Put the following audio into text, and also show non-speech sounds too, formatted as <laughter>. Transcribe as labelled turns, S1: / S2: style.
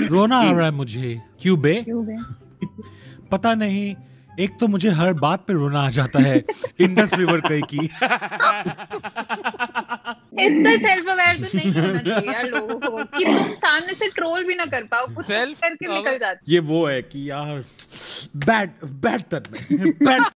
S1: रोना आ <laughs> रहा है मुझे क्यों बे <laughs> पता नहीं एक तो मुझे हर बात पे रोना आ जाता है इंडस रिवर कई की
S2: <laughs> सेल्फ तो नहीं चाहिए कि तुम सामने से ट्रोल भी ना कर पाओ कुछ करके निकल जाते
S3: ये वो है कि यार बैड बैड तन में
S4: बैड